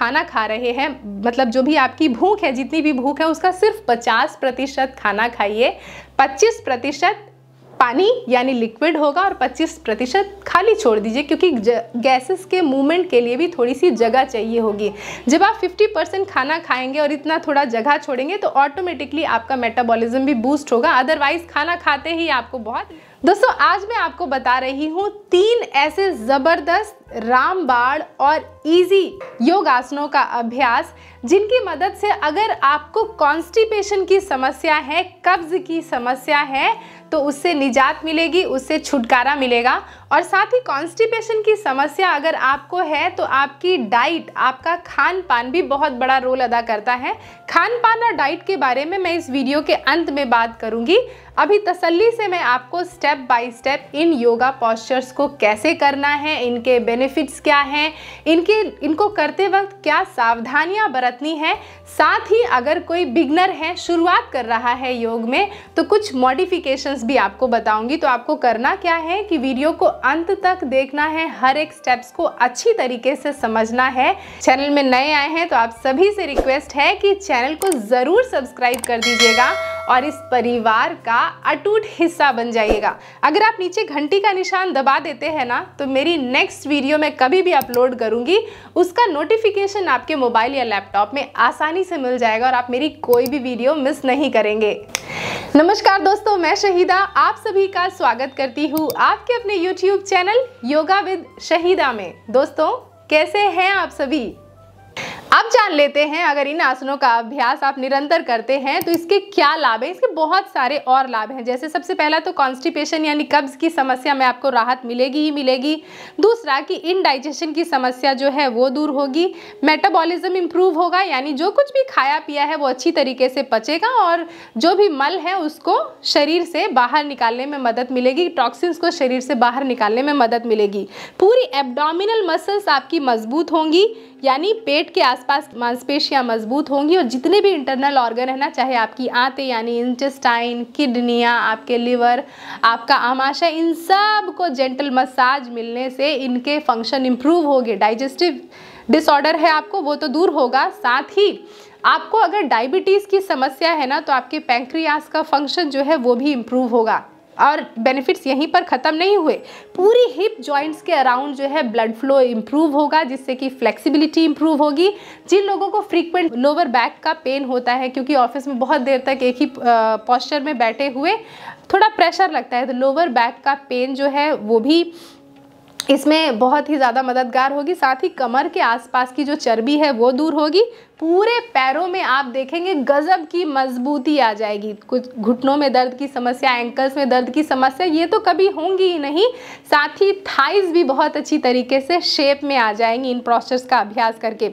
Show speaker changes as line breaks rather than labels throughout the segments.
खाना खा रहे हैं मतलब जो भी आपकी भूख है जितनी भी भूख है उसका सिर्फ 50 प्रतिशत खाना खाइए 25 प्रतिशत पानी यानी लिक्विड होगा और 25 प्रतिशत खाली छोड़ दीजिए क्योंकि गैसेस के मूवमेंट के लिए भी थोड़ी सी जगह चाहिए होगी जब आप 50 परसेंट खाना खाएंगे और इतना थोड़ा जगह छोड़ेंगे तो ऑटोमेटिकली आपका मेटाबॉलिज्म भी बूस्ट होगा अदरवाइज खाना खाते ही आपको बहुत दोस्तों आज मैं आपको बता रही हूँ तीन ऐसे ज़बरदस्त रामबाण और इजी योग आसनों का अभ्यास जिनकी मदद से अगर आपको कॉन्स्टिपेशन की समस्या है कब्ज़ की समस्या है तो उससे निजात मिलेगी उससे छुटकारा मिलेगा और साथ ही कॉन्स्टिपेशन की समस्या अगर आपको है तो आपकी डाइट आपका खान पान भी बहुत बड़ा रोल अदा करता है खान पान और डाइट के बारे में मैं इस वीडियो के अंत में बात करूंगी अभी तसल्ली से मैं आपको स्टेप बाय स्टेप इन योगा पॉस्चर्स को कैसे करना है इनके बेनिफिट्स क्या हैं इनके इनको करते वक्त क्या सावधानियाँ बरतनी है साथ ही अगर कोई बिगनर है शुरुआत कर रहा है योग में तो कुछ मॉडिफिकेशन टिप्स भी आपको बताऊंगी तो आपको करना क्या है कि वीडियो को अंत तक देखना है हर एक स्टेप्स को अच्छी तरीके से समझना है चैनल में नए आए हैं तो आप सभी से रिक्वेस्ट है कि चैनल को ज़रूर सब्सक्राइब कर दीजिएगा और इस परिवार का अटूट हिस्सा बन जाइएगा अगर आप नीचे घंटी का निशान दबा देते हैं ना तो मेरी नेक्स्ट वीडियो में कभी भी अपलोड करूंगी उसका नोटिफिकेशन आपके मोबाइल या लैपटॉप में आसानी से मिल जाएगा और आप मेरी कोई भी वीडियो मिस नहीं करेंगे नमस्कार दोस्तों मैं शहीद शहीदा आप सभी का स्वागत करती हूँ आपके अपने YouTube channel yoga with Shahida में दोस्तों कैसे हैं आप सभी अब जान लेते हैं अगर इन आसनों का अभ्यास आप निरंतर करते हैं तो इसके क्या लाभ हैं इसके बहुत सारे और लाभ हैं जैसे सबसे पहला तो कॉन्स्टिपेशन यानी कब्ज़ की समस्या में आपको राहत मिलेगी ही मिलेगी दूसरा कि इनडाइजेशन की समस्या जो है वो दूर होगी मेटाबॉलिज्म इम्प्रूव होगा यानी जो कुछ भी खाया पिया है वो अच्छी तरीके से पचेगा और जो भी मल है उसको शरीर से बाहर निकालने में मदद मिलेगी टॉक्सिन्स को शरीर से बाहर निकालने में मदद मिलेगी पूरी एबडामिनल मसल्स आपकी मजबूत होंगी यानी पेट के आस आसपास मांसपेशियाँ मजबूत होंगी और जितने भी इंटरनल ऑर्गन है ना चाहे आपकी आंतें यानी इंटेस्टाइन किडनियाँ आपके लिवर आपका आमाशय इन सब को जेंटल मसाज मिलने से इनके फंक्शन इम्प्रूव गए डाइजेस्टिव डिसऑर्डर है आपको वो तो दूर होगा साथ ही आपको अगर डायबिटीज़ की समस्या है ना तो आपके पैंक्रियास का फंक्शन जो है वो भी इम्प्रूव होगा और बेनिफिट्स यहीं पर ख़त्म नहीं हुए पूरी हिप जॉइंट्स के अराउंड जो है ब्लड फ्लो इम्प्रूव होगा जिससे कि फ्लेक्सिबिलिटी इम्प्रूव होगी जिन लोगों को फ्रीक्वेंट लोअर बैक का पेन होता है क्योंकि ऑफिस में बहुत देर तक एक ही पॉस्चर में बैठे हुए थोड़ा प्रेशर लगता है तो लोअर बैक का पेन जो है वो भी इसमें बहुत ही ज़्यादा मददगार होगी साथ ही कमर के आसपास की जो चर्बी है वो दूर होगी पूरे पैरों में आप देखेंगे गज़ब की मजबूती आ जाएगी कुछ घुटनों में दर्द की समस्या एंकल्स में दर्द की समस्या ये तो कभी होंगी ही नहीं साथ ही थाइस भी बहुत अच्छी तरीके से शेप में आ जाएंगी इन प्रोसेस का अभ्यास करके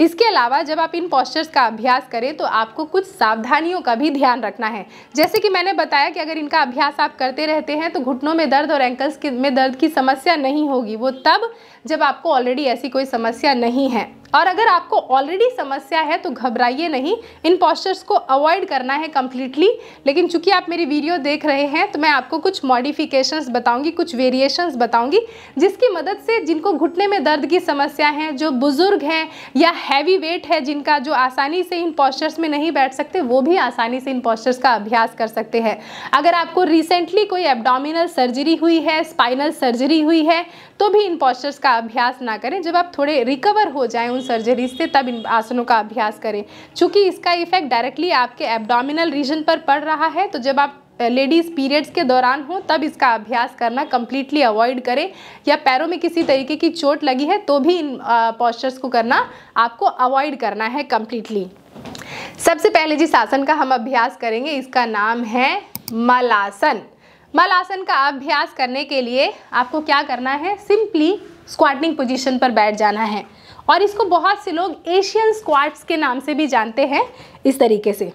इसके अलावा जब आप इन पॉस्चर्स का अभ्यास करें तो आपको कुछ सावधानियों का भी ध्यान रखना है जैसे कि मैंने बताया कि अगर इनका अभ्यास आप करते रहते हैं तो घुटनों में दर्द और एंकल्स में दर्द की समस्या नहीं होगी वो तब जब आपको ऑलरेडी ऐसी कोई समस्या नहीं है और अगर आपको ऑलरेडी समस्या है तो घबराइए नहीं इन पॉस्चर्स को अवॉइड करना है कम्प्लीटली लेकिन चूंकि आप मेरी वीडियो देख रहे हैं तो मैं आपको कुछ मॉडिफिकेशंस बताऊंगी कुछ वेरिएशंस बताऊंगी जिसकी मदद से जिनको घुटने में दर्द की समस्या है जो बुज़ुर्ग हैं या हैवी वेट है जिनका जो आसानी से इन पॉस्चर्स में नहीं बैठ सकते वो भी आसानी से इन पॉस्चर्स का अभ्यास कर सकते हैं अगर आपको रिसेंटली कोई एबडामिनल सर्जरी हुई है स्पाइनल सर्जरी हुई है तो भी इन पॉस्चर्स का अभ्यास ना करें जब आप थोड़े रिकवर हो जाएं उन सर्जरी से तब इन आसनों का अभ्यास करें चूँकि इसका इफेक्ट डायरेक्टली आपके एब्डोमिनल रीजन पर पड़ रहा है तो जब आप लेडीज़ पीरियड्स के दौरान हो तब इसका अभ्यास करना कम्प्लीटली अवॉइड करें या पैरों में किसी तरीके की चोट लगी है तो भी इन पॉस्चर्स को करना आपको अवॉइड करना है कम्प्लीटली सबसे पहले जिस आसन का हम अभ्यास करेंगे इसका नाम है मलासन मल आसन का अभ्यास करने के लिए आपको क्या करना है सिंपली स्क्वाटिंग पोजीशन पर बैठ जाना है और इसको बहुत से लोग एशियन स्क्वाट्स के नाम से भी जानते हैं इस तरीके से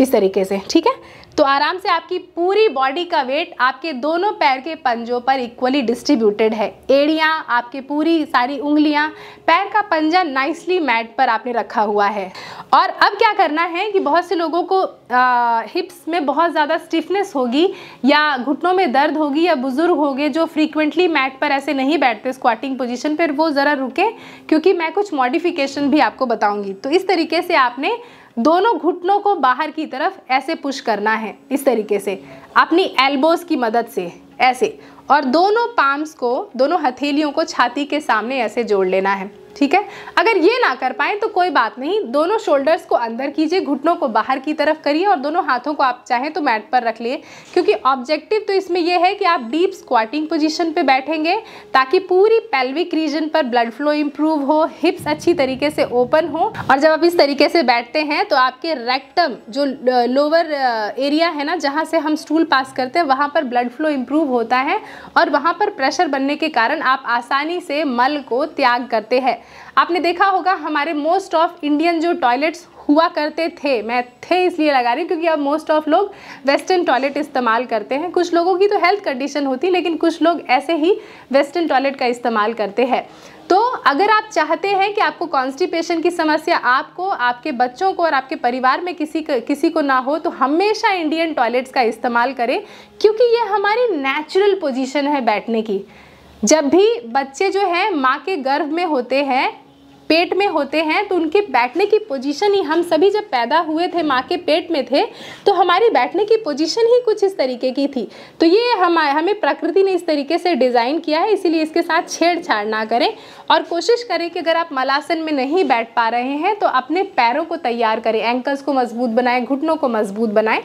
इस तरीके से ठीक है तो आराम से आपकी पूरी बॉडी का वेट आपके दोनों पैर के पंजों पर इक्वली डिस्ट्रीब्यूटेड है एड़ियाँ आपके पूरी सारी उंगलियाँ पैर का पंजा नाइसली मैट पर आपने रखा हुआ है और अब क्या करना है कि बहुत से लोगों को आ, हिप्स में बहुत ज़्यादा स्टिफनेस होगी या घुटनों में दर्द होगी या बुज़ुर्ग होंगे जो फ्रीक्वेंटली मैट पर ऐसे नहीं बैठते स्क्वाटिंग पोजिशन पर वो ज़रा रुके क्योंकि मैं कुछ मॉडिफिकेशन भी आपको बताऊंगी तो इस तरीके से आपने दोनों घुटनों को बाहर की तरफ ऐसे पुश करना है इस तरीके से अपनी एल्बोज की मदद से ऐसे और दोनों पाम्स को दोनों हथेलियों को छाती के सामने ऐसे जोड़ लेना है ठीक है अगर ये ना कर पाए तो कोई बात नहीं दोनों शोल्डर्स को अंदर कीजिए घुटनों को बाहर की तरफ करिए और दोनों हाथों को आप चाहें तो मैट पर रख लिए क्योंकि ऑब्जेक्टिव तो इसमें यह है कि आप डीप स्क्वाटिंग पोजिशन पर बैठेंगे ताकि पूरी पेल्विक रीजन पर ब्लड फ्लो इम्प्रूव हो हिप्स अच्छी तरीके से ओपन हो और जब आप इस तरीके से बैठते हैं तो आपके रेक्टम जो लोअर एरिया है ना जहाँ से हम स्टूल पास करते हैं वहाँ पर ब्लड फ्लो इम्प्रूव होता है और वहाँ पर प्रेशर बनने के कारण आप आसानी से मल को त्याग करते हैं आपने देखा होगा हमारे मोस्ट ऑफ इंडियन जो टॉयलेट्स हुआ करते थे मैं थे इसलिए लगा रही क्योंकि अब मोस्ट ऑफ लोग वेस्टर्न टॉयलेट इस्तेमाल करते हैं कुछ लोगों की तो हेल्थ कंडीशन होती है लेकिन कुछ लोग ऐसे ही वेस्टर्न टॉयलेट का इस्तेमाल करते हैं तो अगर आप चाहते हैं कि आपको कॉन्स्टिपेशन की समस्या आपको आपके बच्चों को और आपके परिवार में किसी को किसी को ना हो तो हमेशा इंडियन टॉयलेट्स का इस्तेमाल करें क्योंकि ये हमारी नेचुरल पोजीशन है बैठने की जब भी बच्चे जो है माँ के गर्भ में होते हैं पेट में होते हैं तो उनके बैठने की पोजीशन ही हम सभी जब पैदा हुए थे माँ के पेट में थे तो हमारी बैठने की पोजीशन ही कुछ इस तरीके की थी तो ये हम हमें प्रकृति ने इस तरीके से डिज़ाइन किया है इसीलिए इसके साथ छेड़छाड़ ना करें और कोशिश करें कि अगर आप मलासन में नहीं बैठ पा रहे हैं तो अपने पैरों को तैयार करें एंकल्स को मजबूत बनाएँ घुटनों को मजबूत बनाएं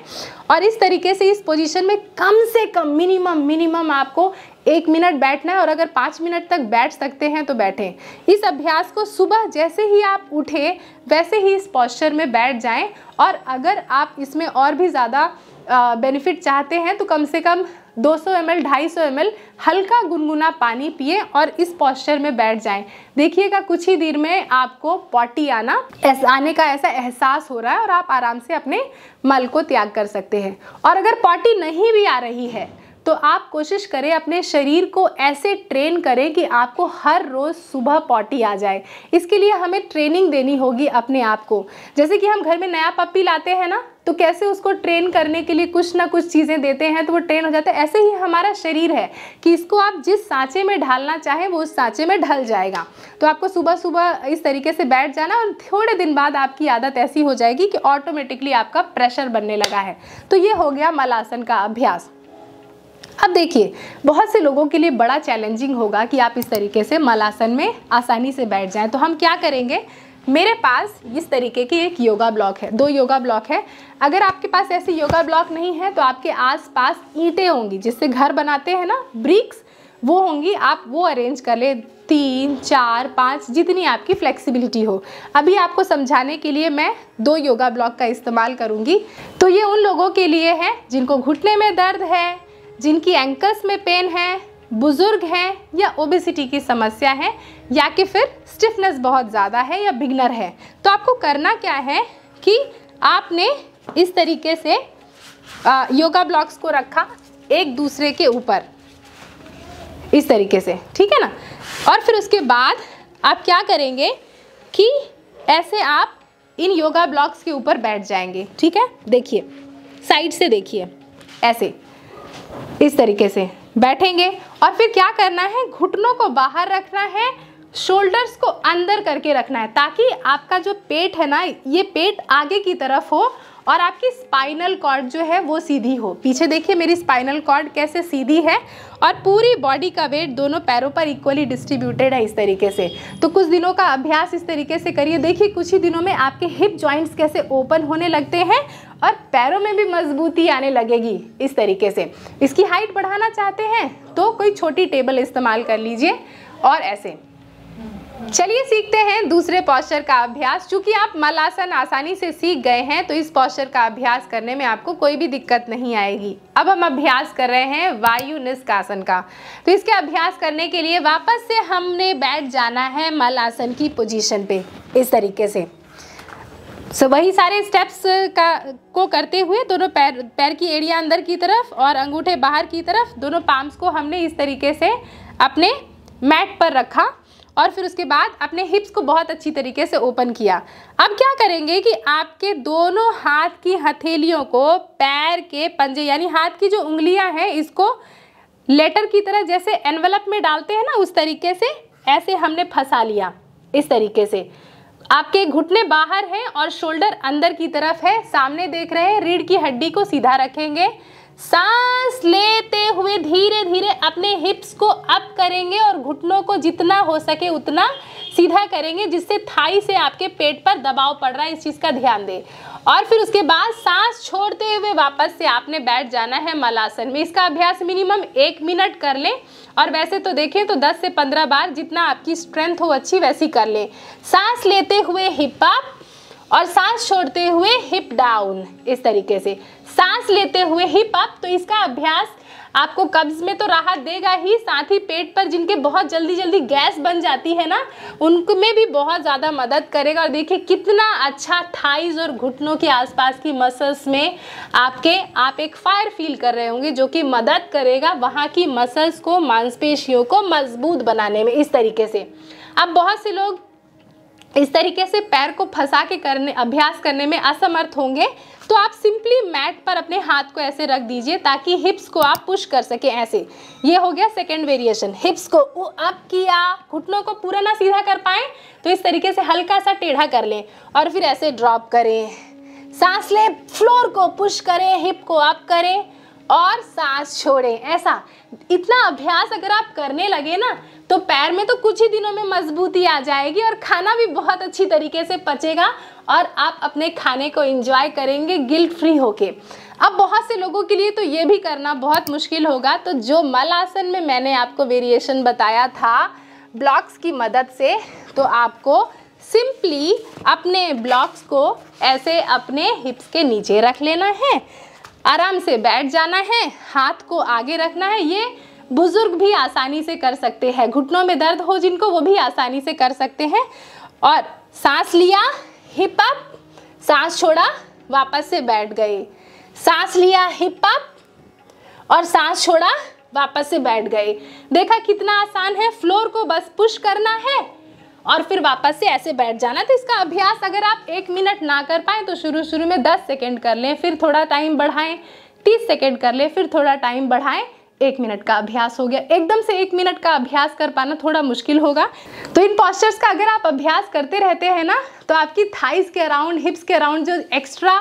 और इस तरीके से इस पोजीशन में कम से कम मिनिमम मिनिमम आपको एक मिनट बैठना है और अगर पाँच मिनट तक बैठ सकते हैं तो बैठें इस अभ्यास को सुबह जैसे ही आप उठें वैसे ही इस पॉस्चर में बैठ जाएं और अगर आप इसमें और भी ज़्यादा बेनिफिट चाहते हैं तो कम से कम 200 सौ एम एल ढाई हल्का गुनगुना पानी पिए और इस पॉस्चर में बैठ जाएं देखिएगा कुछ ही देर में आपको पॉटी आना आने का ऐसा एहसास हो रहा है और आप आराम से अपने मल को त्याग कर सकते हैं और अगर पॉटी नहीं भी आ रही है तो आप कोशिश करें अपने शरीर को ऐसे ट्रेन करें कि आपको हर रोज़ सुबह पॉटी आ जाए इसके लिए हमें ट्रेनिंग देनी होगी अपने आप को जैसे कि हम घर में नया पप्पी लाते हैं ना तो कैसे उसको ट्रेन करने के लिए कुछ ना कुछ चीज़ें देते हैं तो वो ट्रेन हो जाते हैं ऐसे ही हमारा शरीर है कि इसको आप जिस सांचे में ढालना चाहें वो उस सांचे में ढल जाएगा तो आपको सुबह सुबह इस तरीके से बैठ जाना और थोड़े दिन बाद आपकी आदत ऐसी हो जाएगी कि ऑटोमेटिकली आपका प्रेशर बनने लगा है तो ये हो गया मलासन का अभ्यास अब देखिए बहुत से लोगों के लिए बड़ा चैलेंजिंग होगा कि आप इस तरीके से मलासन में आसानी से बैठ जाएं तो हम क्या करेंगे मेरे पास इस तरीके की एक योगा ब्लॉक है दो योगा ब्लॉक है अगर आपके पास ऐसे योगा ब्लॉक नहीं है तो आपके आसपास ईंटें होंगी जिससे घर बनाते हैं ना ब्रिक्स वो होंगी आप वो अरेंज कर ले तीन चार पाँच जितनी आपकी फ्लेक्सिबिलिटी हो अभी आपको समझाने के लिए मैं दो योगा ब्लॉक का इस्तेमाल करूँगी तो ये उन लोगों के लिए है जिनको घुटने में दर्द है जिनकी एंकल्स में पेन है बुज़ुर्ग हैं या ओबेसिटी की समस्या है या कि फिर स्टिफनेस बहुत ज़्यादा है या बिगनर है तो आपको करना क्या है कि आपने इस तरीके से आ, योगा ब्लॉक्स को रखा एक दूसरे के ऊपर इस तरीके से ठीक है ना और फिर उसके बाद आप क्या करेंगे कि ऐसे आप इन योगा ब्लॉक्स के ऊपर बैठ जाएंगे ठीक है देखिए साइड से देखिए ऐसे इस तरीके से बैठेंगे और फिर क्या करना है घुटनों को बाहर रखना है शोल्डर्स को अंदर करके रखना है ताकि आपका जो पेट है ना ये पेट आगे की तरफ हो और आपकी स्पाइनल कॉर्ड जो है वो सीधी हो पीछे देखिए मेरी स्पाइनल कॉर्ड कैसे सीधी है और पूरी बॉडी का वेट दोनों पैरों पर इक्वली डिस्ट्रीब्यूटेड है इस तरीके से तो कुछ दिनों का अभ्यास इस तरीके से करिए देखिए कुछ ही दिनों में आपके हिप जॉइंट्स कैसे ओपन होने लगते हैं और पैरों में भी मजबूती आने लगेगी इस तरीके से इसकी हाइट बढ़ाना चाहते हैं तो कोई छोटी टेबल इस्तेमाल कर लीजिए और ऐसे चलिए सीखते हैं दूसरे पॉस्चर का अभ्यास चूंकि आप मलासन आसानी से सीख गए हैं तो इस पॉस्चर का अभ्यास करने में आपको कोई भी दिक्कत नहीं आएगी अब हम अभ्यास कर रहे हैं वायु निष्कासन का तो इसके अभ्यास करने के लिए वापस से हमने बैठ जाना है मलासन की पोजीशन पे इस तरीके से सो so, वही सारे स्टेप्स uh, का को करते हुए दोनों पैर पैर की एरिया अंदर की तरफ और अंगूठे बाहर की तरफ दोनों पाम्स को हमने इस तरीके से अपने मैट पर रखा और फिर उसके बाद अपने हिप्स को बहुत अच्छी तरीके से ओपन किया अब क्या करेंगे कि आपके दोनों हाथ की हथेलियों को पैर के पंजे यानी हाथ की जो उंगलियां हैं इसको लेटर की तरह जैसे एनवलप में डालते हैं ना उस तरीके से ऐसे हमने फंसा लिया इस तरीके से आपके घुटने बाहर हैं और शोल्डर अंदर की तरफ है सामने देख रहे हैं रीढ़ की हड्डी को सीधा रखेंगे सांस लेते हुए धीरे धीरे अपने हिप्स को अप करेंगे और घुटनों को जितना हो सके उतना सीधा करेंगे जिससे थाई से आपके पेट पर दबाव पड़ रहा है इस चीज़ का ध्यान दें और फिर उसके बाद सांस छोड़ते हुए वापस से आपने बैठ जाना है मलासन में इसका अभ्यास मिनिमम एक मिनट कर लें और वैसे तो देखें तो 10 से 15 बार जितना आपकी स्ट्रेंथ हो अच्छी वैसी कर लें सांस लेते हुए हिप अप और सांस छोड़ते हुए हिप डाउन इस तरीके से सांस लेते हुए हिप अप तो इसका अभ्यास आपको कब्ज में तो राहत देगा ही साथ ही पेट पर जिनके बहुत जल्दी जल्दी गैस बन जाती है ना उनको में भी बहुत ज़्यादा मदद करेगा और देखिए कितना अच्छा थाइज और घुटनों के आसपास की मसल्स में आपके आप एक फायर फील कर रहे होंगे जो कि मदद करेगा वहाँ की मसल्स को मांसपेशियों को मजबूत बनाने में इस तरीके से अब बहुत से लोग इस तरीके से पैर को फंसा के करने अभ्यास करने में असमर्थ होंगे तो आप सिंपली मैट पर अपने हाथ को ऐसे रख दीजिए ताकि हिप्स को आप पुश कर सके ऐसे ये हो गया सेकेंड वेरिएशन हिप्स को वो अप किया घुटनों को पूरा ना सीधा कर पाए तो इस तरीके से हल्का सा टेढ़ा कर लें और फिर ऐसे ड्रॉप करें सांस लें फ्लोर को पुश करें हिप को अप करें और सांस छोड़ें ऐसा इतना अभ्यास अगर आप करने लगे ना तो पैर में तो कुछ ही दिनों में मजबूती आ जाएगी और खाना भी बहुत अच्छी तरीके से पचेगा और आप अपने खाने को इंजॉय करेंगे गिल्ट फ्री होके अब बहुत से लोगों के लिए तो ये भी करना बहुत मुश्किल होगा तो जो मल आसन में मैंने आपको वेरिएशन बताया था ब्लॉक्स की मदद से तो आपको सिंपली अपने ब्लॉक्स को ऐसे अपने हिप्स के नीचे रख लेना है आराम से बैठ जाना है हाथ को आगे रखना है ये बुज़ुर्ग भी आसानी से कर सकते हैं घुटनों में दर्द हो जिनको वो भी आसानी से कर सकते हैं और सांस लिया हिप अप सांस छोड़ा वापस से बैठ गए सांस लिया हिप अप और सांस छोड़ा वापस से बैठ गए देखा कितना आसान है फ्लोर को बस पुश करना है और फिर वापस से ऐसे बैठ जाना तो इसका अभ्यास अगर आप एक मिनट ना कर पाए तो शुरू शुरू में दस सेकेंड कर लें फिर थोड़ा टाइम बढ़ाएं तीस सेकेंड कर लें फिर थोड़ा टाइम बढ़ाएं एक मिनट का अभ्यास हो गया एकदम से एक मिनट का अभ्यास कर पाना थोड़ा मुश्किल होगा तो इन पॉस्चर्स का अगर आप अभ्यास करते रहते हैं ना तो आपकी थाइस के अराउंड हिप्स के अराउंड जो एक्स्ट्रा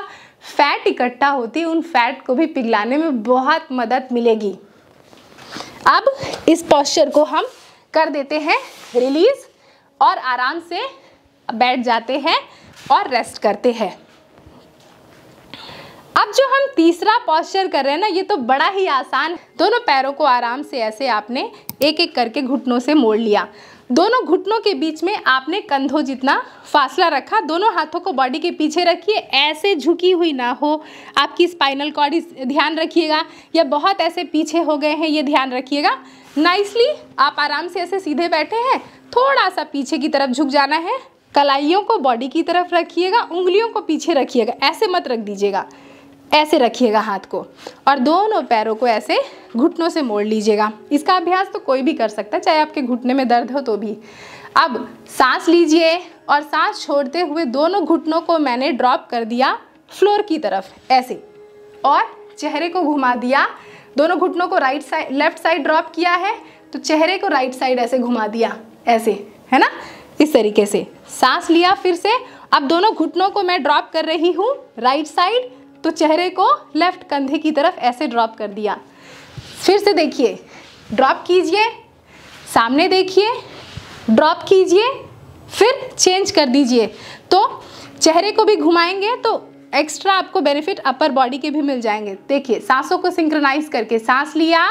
फैट इकट्ठा होती है उन फैट को भी पिघलाने में बहुत मदद मिलेगी अब इस पॉस्चर को हम कर देते हैं रिलीज़ और आराम से बैठ जाते हैं और रेस्ट करते हैं अब जो हम तीसरा पॉस्चर कर रहे हैं ना ये तो बड़ा ही आसान दोनों पैरों को आराम से ऐसे आपने एक एक करके घुटनों से मोड़ लिया दोनों घुटनों के बीच में आपने कंधों जितना फासला रखा दोनों हाथों को बॉडी के पीछे रखिए ऐसे झुकी हुई ना हो आपकी स्पाइनल कॉर्ड ध्यान रखिएगा या बहुत ऐसे पीछे हो गए हैं ये ध्यान रखिएगा नाइसली आप आराम से ऐसे सीधे बैठे हैं थोड़ा सा पीछे की तरफ झुक जाना है कलाइयों को बॉडी की तरफ रखिएगा उंगलियों को पीछे रखिएगा ऐसे मत रख दीजिएगा ऐसे रखिएगा हाथ को और दोनों पैरों को ऐसे घुटनों से मोड़ लीजिएगा इसका अभ्यास तो कोई भी कर सकता है चाहे आपके घुटने में दर्द हो तो भी अब सांस लीजिए और सांस छोड़ते हुए दोनों घुटनों को मैंने ड्रॉप कर दिया फ्लोर की तरफ ऐसे और चेहरे को घुमा दिया दोनों घुटनों को right side left side drop किया है तो चेहरे को राइट साइड ऐसे घुमा दिया ऐसे है ना इस तरीके से सांस लिया फिर से अब दोनों घुटनों को मैं ड्रॉप कर रही हूँ राइट साइड तो चेहरे को लेफ्ट कंधे की तरफ ऐसे ड्रॉप कर दिया फिर से देखिए ड्रॉप कीजिए सामने देखिए ड्रॉप कीजिए फिर चेंज कर दीजिए तो चेहरे को भी घुमाएंगे तो एक्स्ट्रा आपको बेनिफिट अपर बॉडी के भी मिल जाएंगे देखिए सांसों को सिंक्रोनाइज करके सांस लिया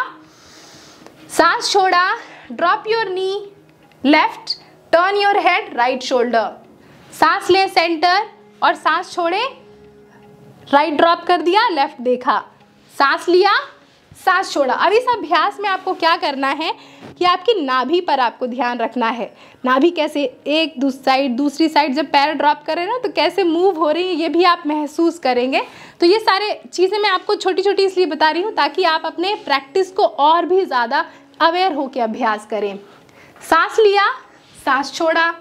सांस छोड़ा drop your knee left turn your head right shoulder सांस लें सेंटर और सांस छोड़ें राइट ड्रॉप कर दिया लेफ्ट देखा सांस लिया सांस छोड़ा अब इस अभ्यास में आपको क्या करना है कि आपकी नाभि पर आपको ध्यान रखना है नाभि कैसे एक दूस साइड दूसरी साइड जब पैर ड्रॉप करें ना तो कैसे मूव हो रही है ये भी आप महसूस करेंगे तो ये सारे चीज़ें मैं आपको छोटी छोटी इसलिए बता रही हूँ ताकि आप अपने प्रैक्टिस को और भी ज़्यादा अवेयर होकर अभ्यास करें सांस लिया सांस छोड़ा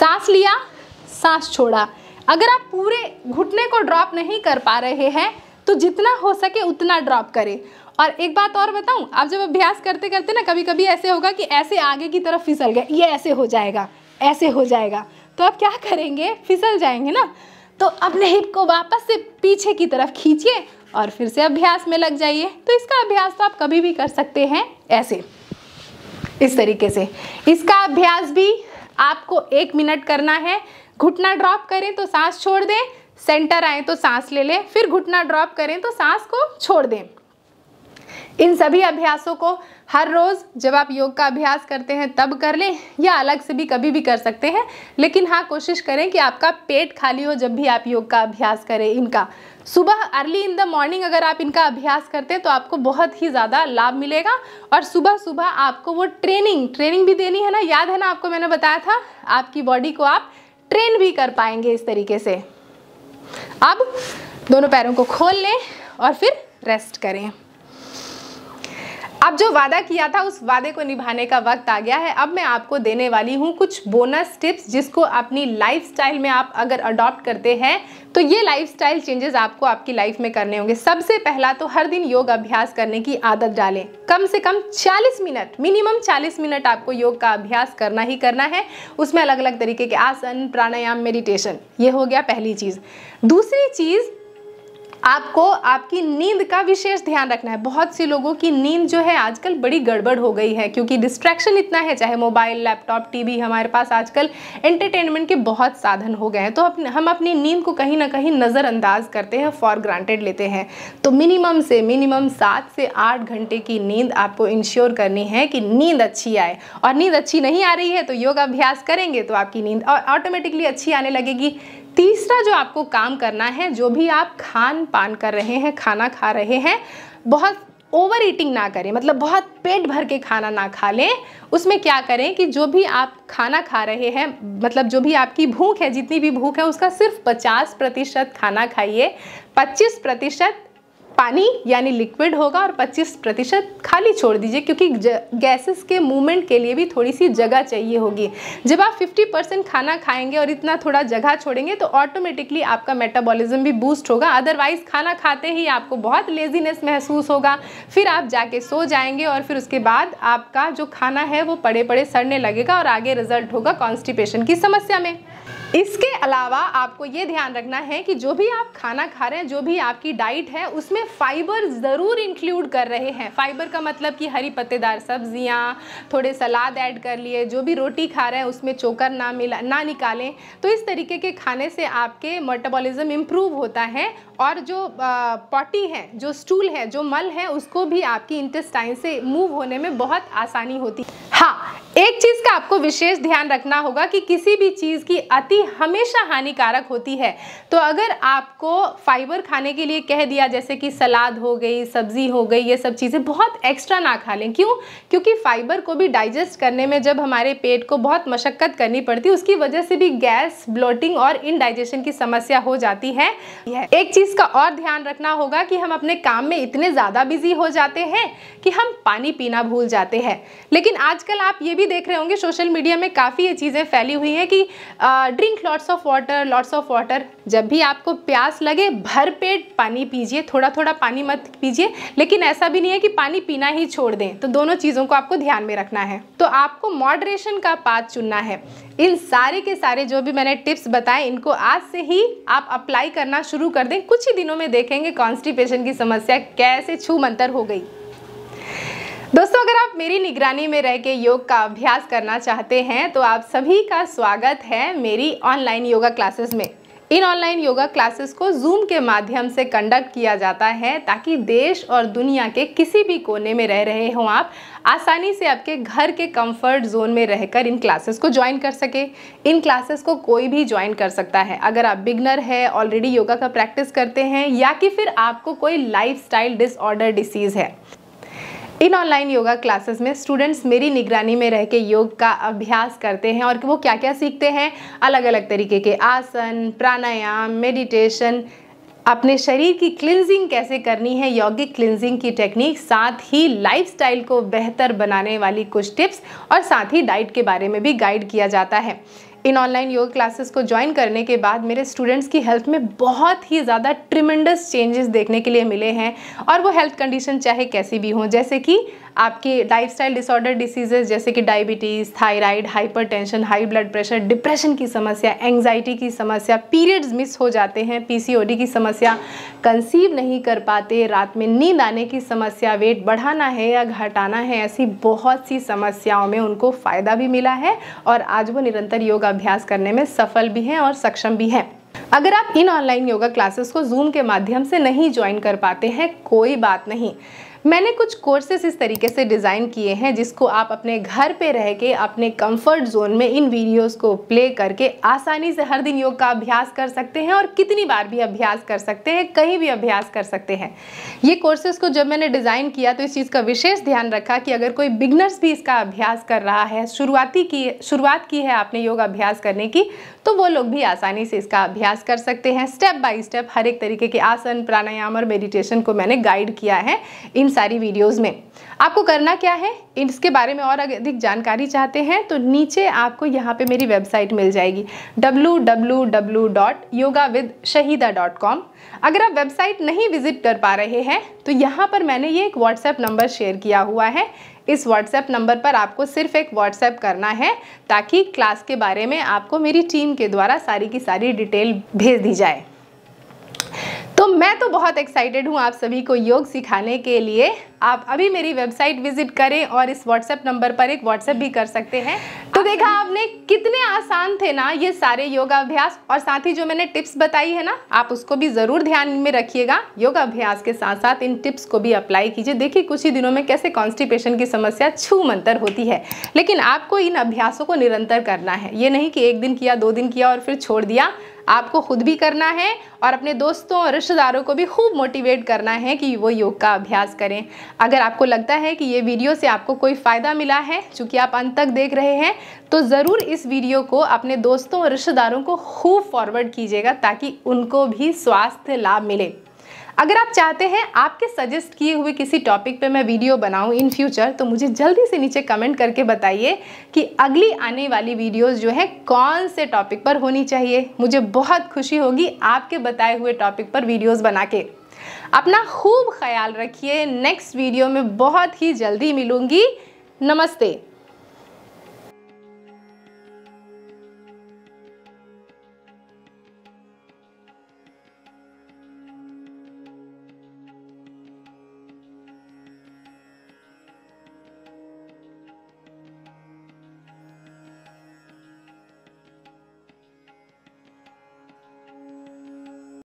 सांस लिया सांस छोड़ा अगर आप पूरे घुटने को ड्रॉप नहीं कर पा रहे हैं तो जितना हो सके उतना ड्रॉप करें और एक बात और बताऊं आप जब अभ्यास करते करते ना कभी कभी ऐसे होगा कि ऐसे आगे की तरफ फिसल गए ये ऐसे हो जाएगा ऐसे हो जाएगा तो आप क्या करेंगे फिसल जाएंगे ना तो अपने हिप को वापस से पीछे की तरफ खींचिए और फिर से अभ्यास में लग जाइए तो इसका अभ्यास तो आप कभी भी कर सकते हैं ऐसे इस तरीके से इसका अभ्यास भी आपको एक मिनट करना है घुटना ड्रॉप करें तो सांस छोड़ दें सेंटर आए तो सांस ले लें फिर घुटना ड्रॉप करें तो सांस को छोड़ दें इन सभी अभ्यासों को हर रोज़ जब आप योग का अभ्यास करते हैं तब कर लें या अलग से भी कभी भी कर सकते हैं लेकिन हाँ कोशिश करें कि आपका पेट खाली हो जब भी आप योग का अभ्यास करें इनका सुबह अर्ली इन द मॉर्निंग अगर आप इनका अभ्यास करते हैं तो आपको बहुत ही ज़्यादा लाभ मिलेगा और सुबह सुबह आपको वो ट्रेनिंग ट्रेनिंग भी देनी है ना याद है ना आपको मैंने बताया था आपकी बॉडी को आप ट्रेन भी कर पाएंगे इस तरीके से अब दोनों पैरों को खोल लें और फिर रेस्ट करें अब जो वादा किया था उस वादे को निभाने का वक्त आ गया है अब मैं आपको देने वाली हूँ कुछ बोनस टिप्स जिसको अपनी लाइफस्टाइल में आप अगर अडॉप्ट करते हैं तो ये लाइफस्टाइल चेंजेस आपको आपकी लाइफ में करने होंगे सबसे पहला तो हर दिन योग अभ्यास करने की आदत डालें कम से कम 40 मिनट मिनिमम 40 मिनट आपको योग का अभ्यास करना ही करना है उसमें अलग अलग तरीके के आसन प्राणायाम मेडिटेशन ये हो गया पहली चीज़ दूसरी चीज़ आपको आपकी नींद का विशेष ध्यान रखना है बहुत सी लोगों की नींद जो है आजकल बड़ी गड़बड़ हो गई है क्योंकि डिस्ट्रैक्शन इतना है चाहे मोबाइल लैपटॉप टीवी हमारे पास आजकल एंटरटेनमेंट के बहुत साधन हो गए हैं तो हम अपनी नींद को कहीं ना कहीं नज़रअंदाज करते हैं फॉर ग्रांटेड लेते हैं तो मिनिमम से मिनिमम सात से आठ घंटे की नींद आपको इंश्योर करनी है कि नींद अच्छी आए और नींद अच्छी नहीं आ रही है तो योग अभ्यास करेंगे तो आपकी नींद ऑटोमेटिकली अच्छी आने लगेगी तीसरा जो आपको काम करना है जो भी आप खान पान कर रहे हैं खाना खा रहे हैं बहुत ओवर ईटिंग ना करें मतलब बहुत पेट भर के खाना ना खा लें उसमें क्या करें कि जो भी आप खाना खा रहे हैं मतलब जो भी आपकी भूख है जितनी भी भूख है उसका सिर्फ 50 प्रतिशत खाना खाइए 25 प्रतिशत पानी यानी लिक्विड होगा और 25 प्रतिशत खाली छोड़ दीजिए क्योंकि गैसेस के मूवमेंट के लिए भी थोड़ी सी जगह चाहिए होगी जब आप 50 परसेंट खाना खाएंगे और इतना थोड़ा जगह छोड़ेंगे तो ऑटोमेटिकली आपका मेटाबॉलिज्म भी बूस्ट होगा अदरवाइज खाना खाते ही आपको बहुत लेजीनेस महसूस होगा फिर आप जाके सो जाएंगे और फिर उसके बाद आपका जो खाना है वो पड़े पड़े सड़ने लगेगा और आगे रिजल्ट होगा कॉन्स्टिपेशन की समस्या में इसके अलावा आपको ये ध्यान रखना है कि जो भी आप खाना खा रहे हैं जो भी आपकी डाइट है उसमें फाइबर ज़रूर इंक्लूड कर रहे हैं फाइबर का मतलब कि हरी पत्तेदार सब्जियाँ थोड़े सलाद ऐड कर लिए जो भी रोटी खा रहे हैं उसमें चोकर ना मिला ना निकालें तो इस तरीके के खाने से आपके मेटाबॉलिज्म इम्प्रूव होता है और जो पॉटी है जो स्टूल है जो मल है उसको भी आपकी इंटेस्टाइन से मूव होने में बहुत आसानी होती है हाँ एक चीज़ का आपको विशेष ध्यान रखना होगा कि किसी भी चीज़ की अति हमेशा हानिकारक होती है तो अगर आपको फाइबर खाने के लिए कह दिया जैसे कि सलाद हो गई सब्ज़ी हो गई ये सब चीज़ें बहुत एक्स्ट्रा ना खा लें क्यों क्योंकि फाइबर को भी डाइजेस्ट करने में जब हमारे पेट को बहुत मशक्क़त करनी पड़ती उसकी वजह से भी गैस ब्लोटिंग और इनडाइजेशन की समस्या हो जाती है एक चीज़ का और ध्यान रखना होगा कि हम अपने काम में इतने ज़्यादा बिजी हो जाते हैं कि हम पानी पीना भूल जाते हैं लेकिन आज आजकल आप ये भी देख रहे होंगे सोशल मीडिया में काफ़ी ये चीज़ें फैली हुई हैं कि drink lots of water lots of water जब भी आपको प्यास लगे भर पेट पानी पीजिए थोड़ा थोड़ा पानी मत पीजिए लेकिन ऐसा भी नहीं है कि पानी पीना ही छोड़ दें तो दोनों चीज़ों को आपको ध्यान में रखना है तो आपको मॉडरेशन का पात चुनना है इन सारे के सारे जो भी मैंने टिप्स बताए इनको आज से ही आप अप्लाई करना शुरू कर दें कुछ ही दिनों में देखेंगे कॉन्स्टिपेशन की समस्या कैसे छू मंतर हो गई दोस्तों अगर आप मेरी निगरानी में रह के योग का अभ्यास करना चाहते हैं तो आप सभी का स्वागत है मेरी ऑनलाइन योगा क्लासेस में इन ऑनलाइन योगा क्लासेस को जूम के माध्यम से कंडक्ट किया जाता है ताकि देश और दुनिया के किसी भी कोने में रह रहे हों आप आसानी से आपके घर के कंफर्ट जोन में रहकर इन क्लासेस को ज्वाइन कर सके इन क्लासेस को कोई भी ज्वाइन कर सकता है अगर आप बिगनर है ऑलरेडी योगा का प्रैक्टिस करते हैं या कि फिर आपको कोई लाइफ डिसऑर्डर डिसीज़ है इन ऑनलाइन योगा क्लासेस में स्टूडेंट्स मेरी निगरानी में रह के योग का अभ्यास करते हैं और वो क्या क्या सीखते हैं अलग अलग तरीके के आसन प्राणायाम मेडिटेशन अपने शरीर की क्लिनजिंग कैसे करनी है यौगिक क्लिनजिंग की टेक्निक साथ ही लाइफस्टाइल को बेहतर बनाने वाली कुछ टिप्स और साथ ही डाइट के बारे में भी गाइड किया जाता है इन ऑनलाइन योग क्लासेस को ज्वाइन करने के बाद मेरे स्टूडेंट्स की हेल्थ में बहुत ही ज़्यादा ट्रिमेंडस चेंजेस देखने के लिए मिले हैं और वो हेल्थ कंडीशन चाहे कैसी भी हों जैसे कि आपकी लाइफस्टाइल डिसऑर्डर डिसीजेज जैसे कि diabetes thyroid hypertension high blood pressure depression की समस्या एंगजाइटी की समस्या पीरियड्स मिस हो जाते हैं पीसीओडी की समस्या कंसीव नहीं कर पाते रात में नींद आने की समस्या वेट बढ़ाना है या घटाना है ऐसी बहुत सी समस्याओं में उनको फ़ायदा भी मिला है और आज वो निरंतर योग अभ्यास करने में सफल भी हैं और सक्षम भी हैं अगर आप इन ऑनलाइन योगा क्लासेस को जूम के माध्यम से नहीं ज्वाइन कर पाते हैं कोई बात नहीं मैंने कुछ कोर्सेस इस तरीके से डिज़ाइन किए हैं जिसको आप अपने घर पे रह के अपने कंफर्ट जोन में इन वीडियोस को प्ले करके आसानी से हर दिन योग का अभ्यास कर सकते हैं और कितनी बार भी अभ्यास कर सकते हैं कहीं भी अभ्यास कर सकते हैं ये कोर्सेस को जब मैंने डिज़ाइन किया तो इस चीज़ का विशेष ध्यान रखा कि अगर कोई बिगनर्स भी इसका अभ्यास कर रहा है शुरुआती की शुरुआत की है आपने योग अभ्यास करने की तो वो लोग भी आसानी से इसका अभ्यास कर सकते हैं स्टेप बाय स्टेप हर एक तरीके के आसन प्राणायाम और मेडिटेशन को मैंने गाइड किया है इन सारी वीडियोज़ में आपको करना क्या है इसके बारे में और अधिक जानकारी चाहते हैं तो नीचे आपको यहाँ पे मेरी वेबसाइट मिल जाएगी www.yogawithshahida.com अगर आप वेबसाइट नहीं विजिट कर पा रहे हैं तो यहाँ पर मैंने ये एक व्हाट्सएप नंबर शेयर किया हुआ है इस व्हाट्सएप नंबर पर आपको सिर्फ एक व्हाट्सएप करना है ताकि क्लास के बारे में आपको मेरी टीम के द्वारा सारी की सारी डिटेल भेज दी जाए तो मैं तो बहुत एक्साइटेड हूँ आप सभी को योग सिखाने के लिए आप अभी मेरी वेबसाइट विजिट करें और इस व्हाट्सएप नंबर पर एक व्हाट्सएप भी कर सकते हैं तो देखा आपने कितने आसान थे ना ये सारे योगाभ्यास और साथ ही जो मैंने टिप्स बताई है ना आप उसको भी ज़रूर ध्यान में रखिएगा योगाभ्यास के साथ साथ इन टिप्स को भी अप्लाई कीजिए देखिए कुछ ही दिनों में कैसे कॉन्स्टिपेशन की समस्या छू मंतर होती है लेकिन आपको इन अभ्यासों को निरंतर करना है ये नहीं कि एक दिन किया दो दिन किया और फिर छोड़ दिया आपको खुद भी करना है और अपने दोस्तों और रिश्तेदारों को भी खूब मोटिवेट करना है कि वो योग का अभ्यास करें अगर आपको लगता है कि ये वीडियो से आपको कोई फ़ायदा मिला है चूँकि आप अंत तक देख रहे हैं तो ज़रूर इस वीडियो को अपने दोस्तों और रिश्तेदारों को खूब फॉरवर्ड कीजिएगा ताकि उनको भी स्वास्थ्य लाभ मिले अगर आप चाहते हैं आपके सजेस्ट किए हुए किसी टॉपिक पे मैं वीडियो बनाऊं इन फ्यूचर तो मुझे जल्दी से नीचे कमेंट करके बताइए कि अगली आने वाली वीडियोस जो है कौन से टॉपिक पर होनी चाहिए मुझे बहुत खुशी होगी आपके बताए हुए टॉपिक पर वीडियोस बना के अपना खूब ख्याल रखिए नेक्स्ट वीडियो में बहुत ही जल्दी मिलूँगी नमस्ते